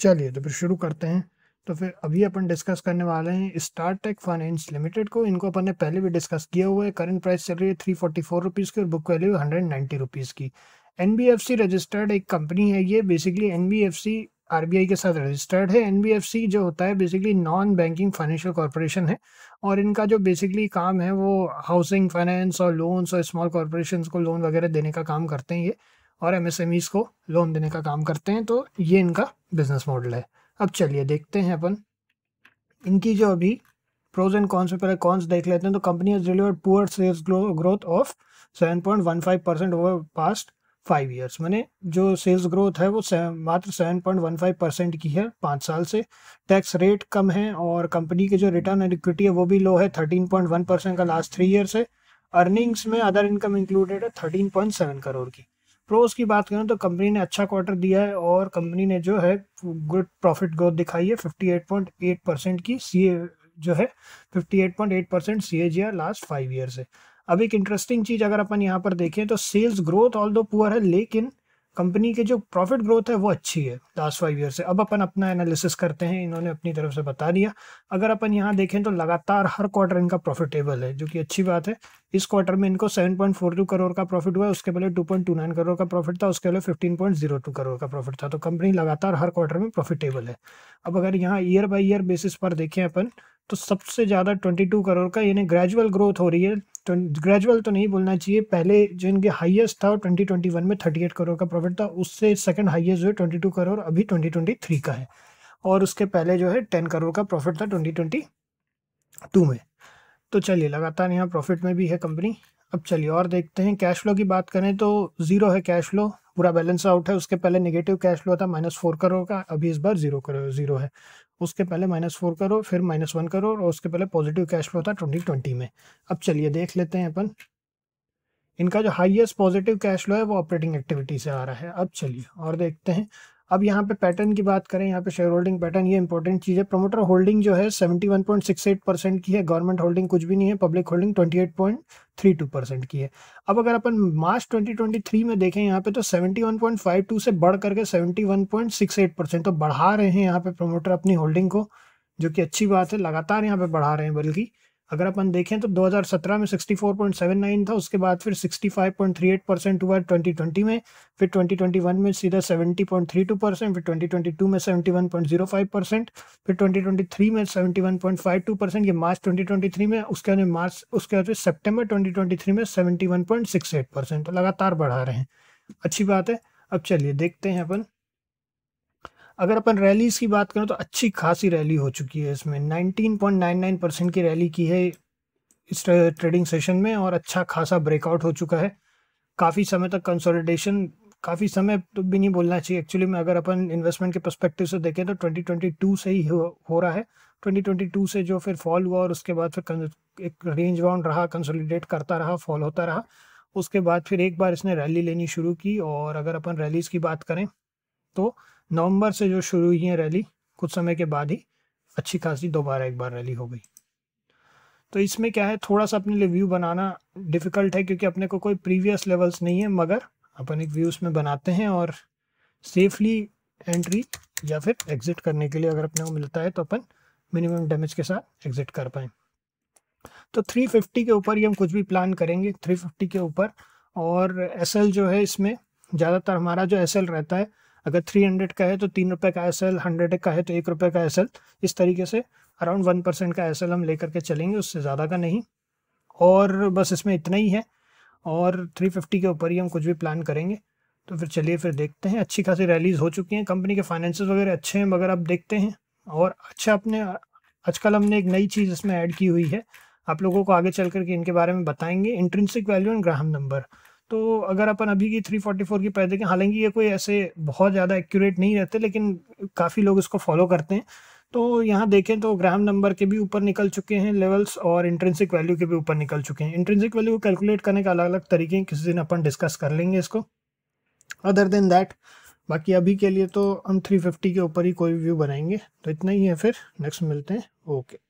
चलिए तो फिर शुरू करते हैं तो फिर अभी अपन डिस्कस करने वाले हैं स्टार टेक फाइनेंस लिमिटेड को इनको अपन ने पहले भी डिस्कस किया हुआ है करंट प्राइस चल रही है थ्री फोर्टी फोर रुपीज़ की और बुक वैल्यू है हंड्रेड नाइन्टी रुपीज़ की N B F C registered एक कंपनी है ये basically N B F C R B I के साथ रजिस्टर्ड है एन बी एफ सी जो होता है basically non banking financial corporation है और इनका जो बेसिकली काम है वो हाउसिंग फाइनेंस और लोन्स और स्मॉल कॉरपोरेशन को लोन वगैरह देने का काम करते हैं ये और एमएसएमईज को लोन देने का काम करते हैं तो ये इनका बिजनेस मॉडल है अब चलिए देखते हैं अपन इनकी जो अभी प्रोज एंड कॉन्स में पहले कॉन्स देख लेते हैं तो company has delivered poor sales growth of five percent over past five years मैंने जो सेल्स ग्रोथ है वो से, मात्र फाइव परसेंट की है पाँच साल से टैक्स रेट कम है और कंपनी के जो रिटर्न एंड इक्विटी है वो भी लो है थर्टीन पॉइंट वन परसेंट का लास्ट थ्री ईयर्स है अर्निंग्स में अदर इनकम इंक्लूडेड है थर्टीन पॉइंट सेवन करोड़ की प्रोस की बात करें तो कंपनी ने अच्छा क्वार्टर दिया है और कंपनी ने जो है गुड प्रॉफिट ग्रोथ दिखाई है 58.8 परसेंट की सी जो है 58.8 percent C A last five year से अब एक इंटरेस्टिंग चीज़ अगर अपन यहाँ पर देखें तो sales growth also poor है लेकिन कंपनी के जो प्रॉफिट ग्रोथ है वो अच्छी है लास्ट फाइव ईयर से अब अपन अपना एनालिसिस करते हैं इन्होंने अपनी तरफ से बता दिया अगर अपन यहाँ देखें तो लगातार हर क्वार्टर इनका प्रॉफिटेबल है जो कि अच्छी बात है इस क्वार्टर में इनको 7.42 करोड़ का प्रॉफिट हुआ उसके पहले 2.29 करोड़ का प्रॉफिट था उसके पहले 15.02 करोड़ का प्रॉफिट था तो कंपनी लगातार हर क्वार्टर में प्रॉफिटेबल है अब अगर यहाँ ईयर बाई ईयर बेसिस पर देखें अपन तो सबसे ज़्यादा 22 करोड़ का यानी ग्रेजुअल ग्रोथ हो रही है ग्रेजुअल तो, तो नहीं बोलना चाहिए पहले जो इनके हाईएस्ट था 2021 में 38 करोड़ का प्रॉफिट था उससे सेकंड हाईएस्ट जो है 22 करोड़ अभी 2023 का है और उसके पहले जो है 10 करोड़ का प्रॉफिट था 2022 में तो चलिए लगातार यहाँ प्रॉफिट में भी है कंपनी अब चलिए और देखते हैं कैश फ्लो की बात करें तो ज़ीरो है कैश फ्लो पूरा बैलेंस आउट है उसके पहले नेगेटिव कैश फ्लो था माइनस फोर करोड़ का अभी इस बार जीरो करोड़ जीरो है उसके पहले माइनस फोर करो फिर माइनस वन करो और उसके पहले पॉजिटिव कैश फ्लो था ट्वेंटी ट्वेंटी में अब चलिए देख लेते हैं अपन इनका जो हाईएस्ट पॉजिटिव कैश फ्लो है वो ऑपरेटिंग एक्टिविटी से आ रहा है अब चलिए और देखते हैं अब यहाँ पे पैटर्न की बात करें यहाँ पे शेयर होल्डिंग पैटर्न ये इंपॉर्टेंट चीज़ है प्रमोटर होल्डिंग जो है 71.68 परसेंट की है गवर्नमेंट होल्डिंग कुछ भी नहीं है पब्लिक होल्डिंग 28.32 परसेंट की है अब अगर अपन मार्च 2023 में देखें यहाँ पे तो 71.52 से बढ़ करके 71.68 परसेंट तो बढ़ा रहे हैं यहाँ पे प्रमोटर अपनी होल्डिंग को जो कि अच्छी बात है लगातार यहाँ पे बढ़ा रहे हैं बल्कि अगर अपन देखें तो 2017 में 64.79 था उसके बाद फिर 65.38 परसेंट हुआ 2020 में फिर 2021 में सीधा 70.32 परसेंट फिर 2022 में 71.05 परसेंट फिर 2023 में 71.52 परसेंट ये मार्च 2023 में उसके बाद मार्च उसके बाद फिर सेप्टेम्बर ट्वेंटी में एट परसेंट तो लगातार बढ़ा रहे हैं अच्छी बात है अब चलिए देखते हैं अपन अगर अपन रैलीज़ की बात करें तो अच्छी खासी रैली हो चुकी है इसमें 19.99 परसेंट की रैली की है इस ट्रेडिंग सेशन में और अच्छा खासा ब्रेकआउट हो चुका है काफ़ी समय तक कंसोलिडेशन काफ़ी समय तो भी नहीं बोलना चाहिए एक्चुअली में अगर अपन इन्वेस्टमेंट के परस्पेक्टिव से देखें तो 2022 से ही हो, हो रहा है 2022 से जो फिर फॉल हुआ और उसके बाद फिर एक रेंज बाउंड रहा कंसोलिडेट करता रहा फॉल होता रहा उसके बाद फिर एक बार इसने रैली लेनी शुरू की और अगर अपन रैलीज़ की बात करें तो नवंबर से जो शुरू हुई है रैली कुछ समय के बाद ही अच्छी खासी दोबारा एक बार रैली हो गई तो इसमें क्या है थोड़ा सा अपने लिए व्यू बनाना डिफ़िकल्ट है क्योंकि अपने को कोई प्रीवियस लेवल्स नहीं है मगर अपन एक व्यू उसमें बनाते हैं और सेफली एंट्री या फिर एग्ज़िट करने के लिए अगर अपने को मिलता है तो अपन मिनिमम डैमेज के साथ एग्ज़िट कर पाए तो 350 के ऊपर ही हम कुछ भी प्लान करेंगे 350 के ऊपर और एसएल जो है इसमें ज़्यादातर हमारा जो एसएल रहता है अगर थ्री हंड्रेड का है तो तीन रुपये का एस एल हंड्रेड का है तो एक रुपये का एस एल इस तरीके से अराउंड वन परसेंट का एस एल हम लेकर के चलेंगे उससे ज़्यादा का नहीं और बस इसमें इतना ही है और थ्री फिफ्टी के ऊपर ही हम कुछ भी प्लान करेंगे तो फिर चलिए फिर देखते हैं अच्छी खासी रैलीज हो चुकी हैं कंपनी के फाइनेंस वगैरह अच्छे हैं मगर आप देखते हैं और अच्छा अपने आजकल हमने एक नई चीज़ इसमें ऐड की हुई है आप लोगों को आगे चल करके इनके बारे में बताएंगे intrinsic value and Graham number तो अगर अपन अभी की 344 की प्राइस देखें हालांकि ये कोई ऐसे बहुत ज़्यादा एक्यूरेट नहीं रहते लेकिन काफ़ी लोग इसको फॉलो करते हैं तो यहाँ देखें तो ग्राम नंबर के भी ऊपर निकल चुके हैं लेवल्स और इंट्रेंसिक वैल्यू के भी ऊपर निकल चुके हैं इंट्रेंसिक वैल्यू को कैलकुलेट करने का अलग अलग तरीके हैं किसी दिन अपन डिस्कस कर लेंगे इसको अदर देन दैट बाकी अभी के लिए तो हम 350 के ऊपर ही कोई व्यू बनाएंगे तो इतना ही है फिर नेक्स्ट मिलते हैं ओके